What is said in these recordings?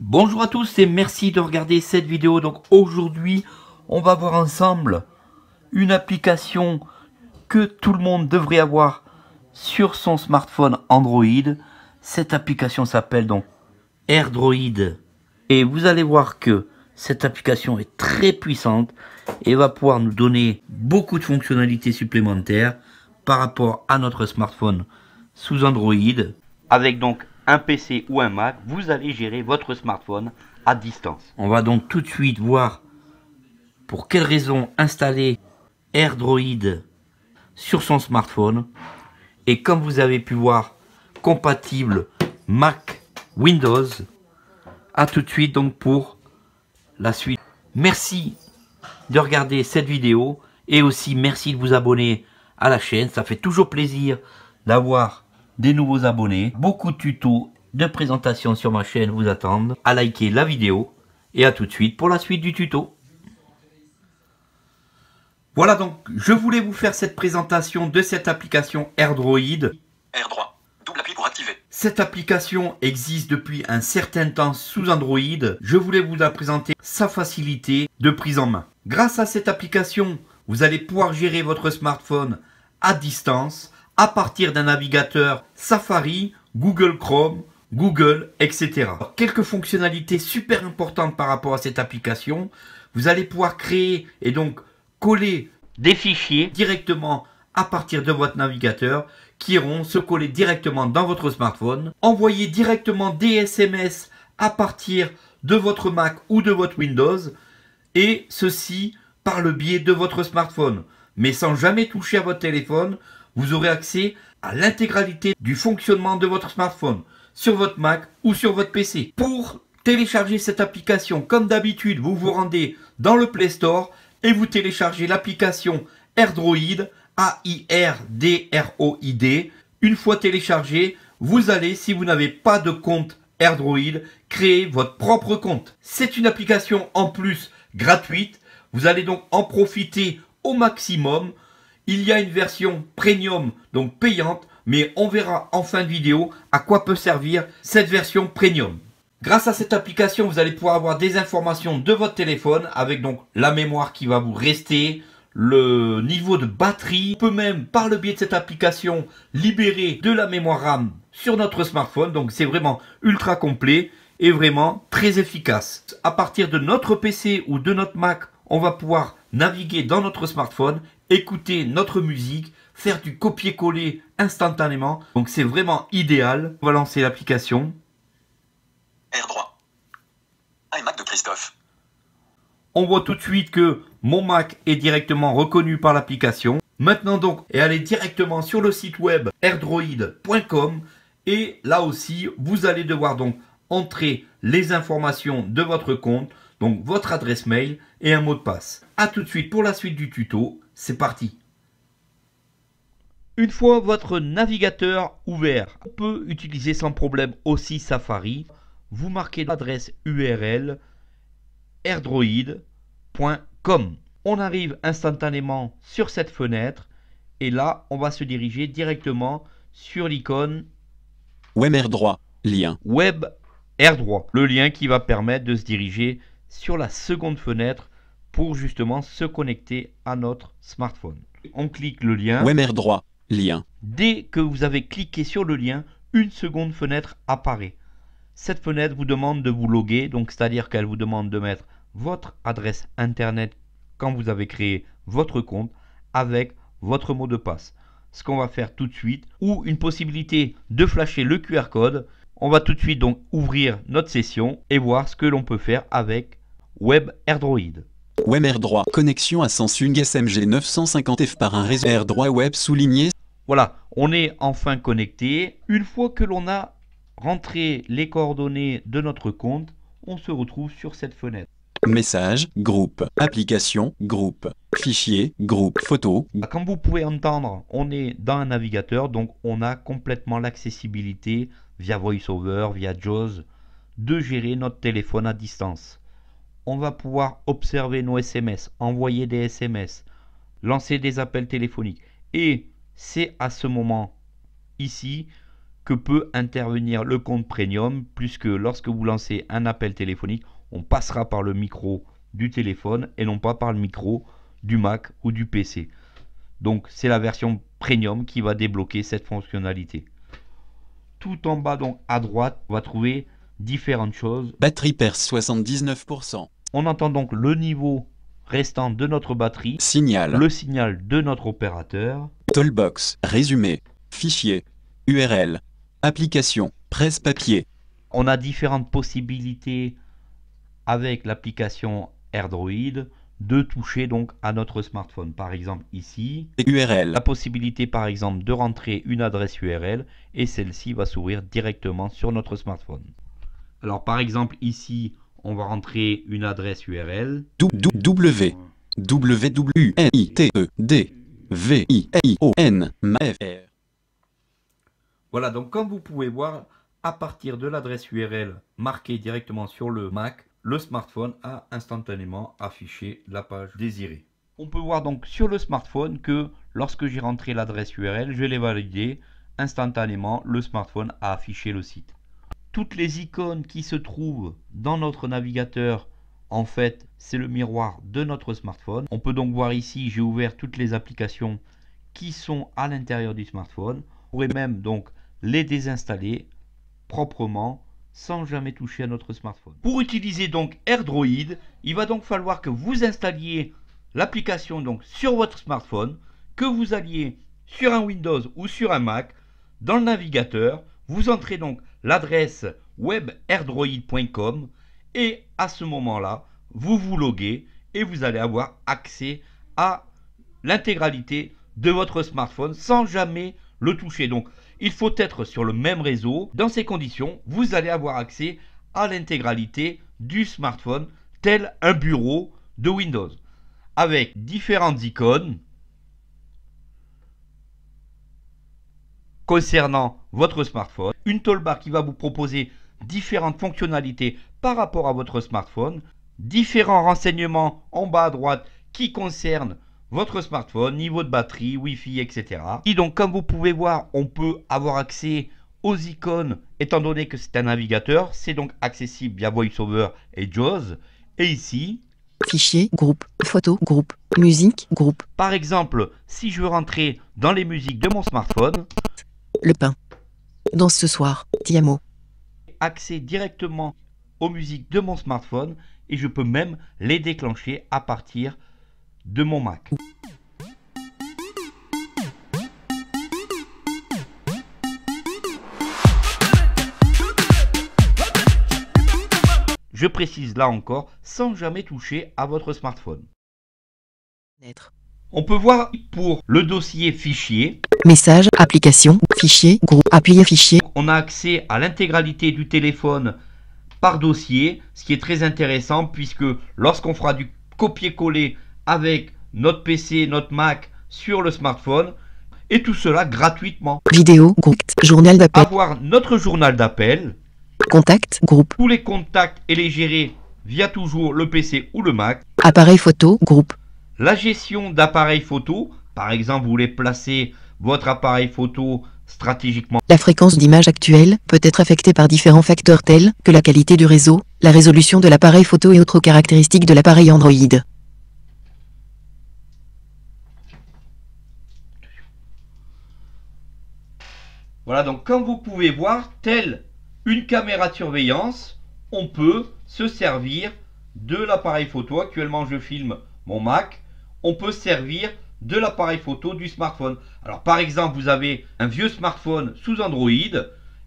Bonjour à tous et merci de regarder cette vidéo. Donc aujourd'hui, on va voir ensemble une application que tout le monde devrait avoir sur son smartphone Android. Cette application s'appelle donc AirDroid. Et vous allez voir que cette application est très puissante et va pouvoir nous donner beaucoup de fonctionnalités supplémentaires par rapport à notre smartphone sous Android. Avec donc un PC ou un Mac, vous allez gérer votre smartphone à distance. On va donc tout de suite voir pour quelle raison installer AirDroid sur son smartphone. Et comme vous avez pu voir, compatible Mac Windows. A tout de suite donc pour la suite. Merci de regarder cette vidéo et aussi merci de vous abonner à la chaîne. Ça fait toujours plaisir d'avoir des nouveaux abonnés. Beaucoup de tutos, de présentations sur ma chaîne vous attendent. À liker la vidéo et à tout de suite pour la suite du tuto. Voilà donc, je voulais vous faire cette présentation de cette application AirDroid. AirDroid. Cette application existe depuis un certain temps sous Android. Je voulais vous la présenter sa facilité de prise en main. Grâce à cette application, vous allez pouvoir gérer votre smartphone à distance à partir d'un navigateur Safari, Google Chrome, Google, etc. Quelques fonctionnalités super importantes par rapport à cette application. Vous allez pouvoir créer et donc coller des fichiers directement à partir de votre navigateur qui iront se coller directement dans votre smartphone, envoyer directement des SMS à partir de votre Mac ou de votre Windows, et ceci par le biais de votre smartphone. Mais sans jamais toucher à votre téléphone, vous aurez accès à l'intégralité du fonctionnement de votre smartphone sur votre Mac ou sur votre PC. Pour télécharger cette application, comme d'habitude, vous vous rendez dans le Play Store et vous téléchargez l'application AirDroid a-I-R-D-R-O-I-D. Une fois téléchargé, vous allez, si vous n'avez pas de compte AirDroid, créer votre propre compte. C'est une application en plus gratuite. Vous allez donc en profiter au maximum. Il y a une version premium, donc payante, mais on verra en fin de vidéo à quoi peut servir cette version premium. Grâce à cette application, vous allez pouvoir avoir des informations de votre téléphone avec donc la mémoire qui va vous rester, le niveau de batterie. On peut même, par le biais de cette application, libérer de la mémoire RAM sur notre smartphone. Donc c'est vraiment ultra complet et vraiment très efficace. À partir de notre PC ou de notre Mac, on va pouvoir naviguer dans notre smartphone, écouter notre musique, faire du copier-coller instantanément. Donc c'est vraiment idéal. On va lancer l'application. Air droit. iMac ah, de Christophe. On voit tout de suite que mon Mac est directement reconnu par l'application. Maintenant donc, et allez directement sur le site web airdroid.com et là aussi, vous allez devoir donc entrer les informations de votre compte, donc votre adresse mail et un mot de passe. A tout de suite pour la suite du tuto, c'est parti Une fois votre navigateur ouvert, on peut utiliser sans problème aussi Safari. Vous marquez l'adresse URL airdroid.com. On arrive instantanément sur cette fenêtre et là, on va se diriger directement sur l'icône Web Air droit, lien. Web le lien qui va permettre de se diriger sur la seconde fenêtre pour justement se connecter à notre smartphone. On clique le lien. Web lien. Dès que vous avez cliqué sur le lien, une seconde fenêtre apparaît. Cette fenêtre vous demande de vous loguer, donc c'est-à-dire qu'elle vous demande de mettre votre adresse internet quand vous avez créé votre compte avec votre mot de passe. Ce qu'on va faire tout de suite, ou une possibilité de flasher le QR code. On va tout de suite donc ouvrir notre session et voir ce que l'on peut faire avec Web AirDroid. Web AirDroid, connexion à Samsung SMG 950F par un réseau AirDroid Web souligné. Voilà, on est enfin connecté. Une fois que l'on a rentré les coordonnées de notre compte, on se retrouve sur cette fenêtre. Message, groupe. Application, groupe. Fichier, groupe. Photo. Comme vous pouvez entendre, on est dans un navigateur, donc on a complètement l'accessibilité via VoiceOver, via JAWS, de gérer notre téléphone à distance. On va pouvoir observer nos SMS, envoyer des SMS, lancer des appels téléphoniques. Et c'est à ce moment ici que peut intervenir le compte premium, puisque lorsque vous lancez un appel téléphonique, on passera par le micro du téléphone et non pas par le micro du Mac ou du PC. Donc c'est la version premium qui va débloquer cette fonctionnalité. Tout en bas donc à droite, on va trouver différentes choses. Batterie perd 79%. On entend donc le niveau restant de notre batterie. Signal. Le signal de notre opérateur. Tollbox, résumé, fichier, URL, application, presse papier. On a différentes possibilités avec l'application AirDroid de toucher donc à notre smartphone. Par exemple ici, URL. la possibilité par exemple de rentrer une adresse URL et celle-ci va s'ouvrir directement sur notre smartphone. Alors par exemple ici, on va rentrer une adresse URL. W W I T E D V I I O N M r Voilà, donc comme vous pouvez voir, à partir de l'adresse URL marquée directement sur le Mac, le smartphone a instantanément affiché la page désirée. On peut voir donc sur le smartphone que lorsque j'ai rentré l'adresse URL, je l'ai validée, instantanément le smartphone a affiché le site. Toutes les icônes qui se trouvent dans notre navigateur, en fait, c'est le miroir de notre smartphone. On peut donc voir ici, j'ai ouvert toutes les applications qui sont à l'intérieur du smartphone. On pourrait même donc les désinstaller proprement sans jamais toucher à notre smartphone. Pour utiliser donc AirDroid, il va donc falloir que vous installiez l'application donc sur votre smartphone, que vous alliez sur un Windows ou sur un Mac, dans le navigateur, vous entrez donc l'adresse web airdroid.com et à ce moment-là, vous vous loguez et vous allez avoir accès à l'intégralité de votre smartphone sans jamais le toucher. Donc il faut être sur le même réseau. Dans ces conditions, vous allez avoir accès à l'intégralité du smartphone, tel un bureau de Windows, avec différentes icônes concernant votre smartphone, une toolbar qui va vous proposer différentes fonctionnalités par rapport à votre smartphone, différents renseignements en bas à droite qui concernent votre smartphone, niveau de batterie, Wi-Fi, etc. Et donc, comme vous pouvez voir, on peut avoir accès aux icônes, étant donné que c'est un navigateur. C'est donc accessible via VoiceOver et JAWS. Et ici... Fichier, groupe, photo, groupe, musique, groupe. Par exemple, si je veux rentrer dans les musiques de mon smartphone... Le pain. dans ce soir, Tiamo. Accès directement aux musiques de mon smartphone et je peux même les déclencher à partir de de mon Mac. Je précise là encore, sans jamais toucher à votre smartphone. On peut voir pour le dossier fichier. Message, application, fichier, groupe, Appuyer fichier. On a accès à l'intégralité du téléphone par dossier, ce qui est très intéressant puisque lorsqu'on fera du copier-coller avec notre PC, notre Mac sur le smartphone. Et tout cela gratuitement. Vidéo, groupe, journal d'appel. Avoir notre journal d'appel. Contact, groupe. Tous les contacts et les gérer via toujours le PC ou le Mac. Appareil photo, groupe. La gestion d'appareils photo. Par exemple, vous voulez placer votre appareil photo stratégiquement. La fréquence d'image actuelle peut être affectée par différents facteurs tels que la qualité du réseau, la résolution de l'appareil photo et autres caractéristiques de l'appareil Android. Voilà, donc comme vous pouvez voir, telle une caméra de surveillance, on peut se servir de l'appareil photo. Actuellement, je filme mon Mac. On peut se servir de l'appareil photo du smartphone. Alors, par exemple, vous avez un vieux smartphone sous Android,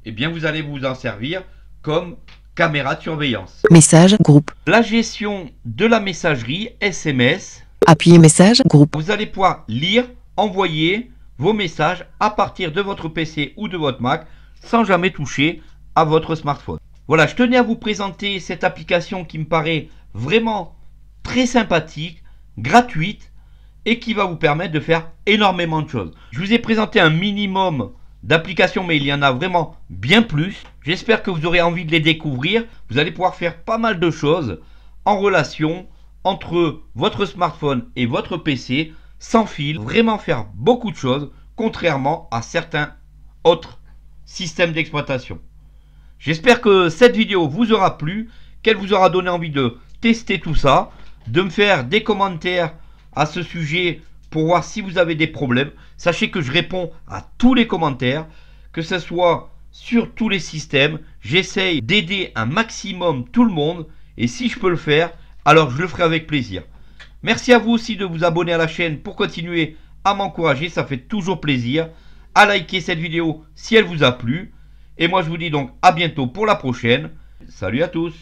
eh bien, vous allez vous en servir comme caméra de surveillance. Message groupe. La gestion de la messagerie SMS. Appuyez message groupe. Vous allez pouvoir lire, envoyer, vos messages à partir de votre PC ou de votre Mac sans jamais toucher à votre smartphone. Voilà, je tenais à vous présenter cette application qui me paraît vraiment très sympathique, gratuite et qui va vous permettre de faire énormément de choses. Je vous ai présenté un minimum d'applications, mais il y en a vraiment bien plus. J'espère que vous aurez envie de les découvrir. Vous allez pouvoir faire pas mal de choses en relation entre votre smartphone et votre PC sans fil, vraiment faire beaucoup de choses, contrairement à certains autres systèmes d'exploitation. J'espère que cette vidéo vous aura plu, qu'elle vous aura donné envie de tester tout ça, de me faire des commentaires à ce sujet pour voir si vous avez des problèmes. Sachez que je réponds à tous les commentaires, que ce soit sur tous les systèmes. J'essaye d'aider un maximum tout le monde et si je peux le faire, alors je le ferai avec plaisir. Merci à vous aussi de vous abonner à la chaîne pour continuer à m'encourager, ça fait toujours plaisir. À liker cette vidéo si elle vous a plu. Et moi je vous dis donc à bientôt pour la prochaine. Salut à tous